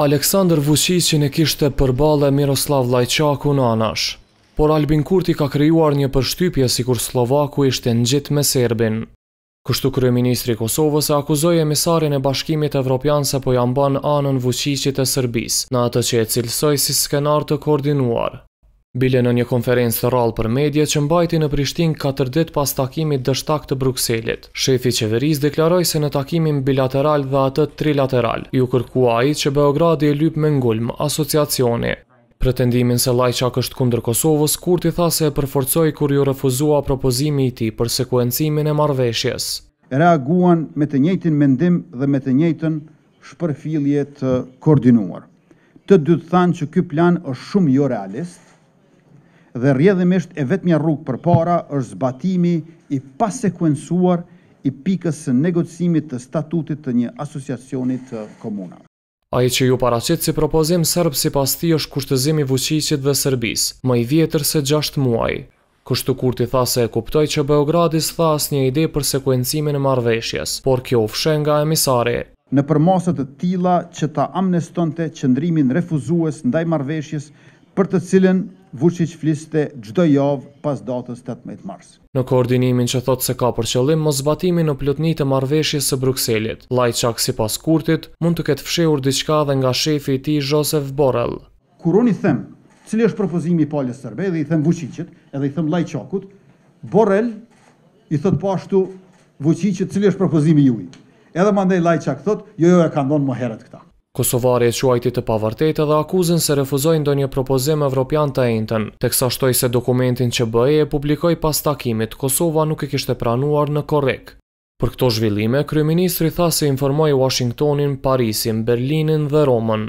Aleksandr Vucicin e kishte përbale Miroslav Lajqaku në anash, por Albin Kurti ka kryuar një përshtypje si kur Slovaku ishte në gjithë me Serbin. Kështu Kryeministri Kosovës e akuzoj misarin e bashkimit Evropian se po janë banë anën Vucicit e Sërbis, në atë që e cilësoj si skenar të koordinuar. Bile në një konferencë të rallë për medje që mbajti në Prishtin 4 dit pas takimit dështak të Bruxellit. Shefi qeveris deklaroj se në takimin bilateral dhe atët trilateral, ju kërkua i që Beogradi e lypë me ngulmë asociacioni. Pretendimin se lajqa është kundër Kosovës, Kurti tha se e përforcoj kur ju refuzua propozimi i ti për sekuencimin e marveshjes. Reaguan me të njëjtin mendim dhe me të njëjtën shpërfilje të koordinuar. Të dytë thanë që ky plan është shumë jo realistë, dhe rrjedhimisht e vetmja rrugë përpara është zbatimi i pasekuensuar i pikës së negocimit të statutit të një asociacioni të komunave. A i që ju paracit si propozim sërbë si pas ti është kushtëzimi vëqisit dhe sërbis, më i vjetër se 6 muaj. Kështu kur ti tha se e kuptoj që Beogradis tha as një ide për sekuencimin e marveshjes, por kjo u nga emisare. Në përmasët të tila që ta amnestonte qëndrimin refuzues ndaj marveshjes, për të cilën Vučić fliste çdo javë pas datës 18 mars. Në koordinimin që thot se ka për qëllim mos zbatimi në plotni të marrëveshjes së Brukselit, Lajçak sipas Kurtit mund të ketë fshehur diçka dhe nga shefi i tij Josef Borrell. Kur unë i them, cili është propozimi i palës Sërbej, dhe i them Vučićit, edhe i them Lajçakut, Borrell i thot po ashtu Vučićit, cili është propozimi juaj. Edhe mandej Lajçak thot, jo jo e kanë dhënë më herët këta. Kosovari e quajti të pavartet edhe akuzin se refuzojnë do një propozim evropian të ejnëtën, të kësa shtoj se dokumentin që bëje e publikoj pas takimit, Kosova nuk e kishte pranuar në korek. Për këto zhvillime, Kryeministri tha se informoj Washingtonin, Parisin, Berlinin dhe Romën.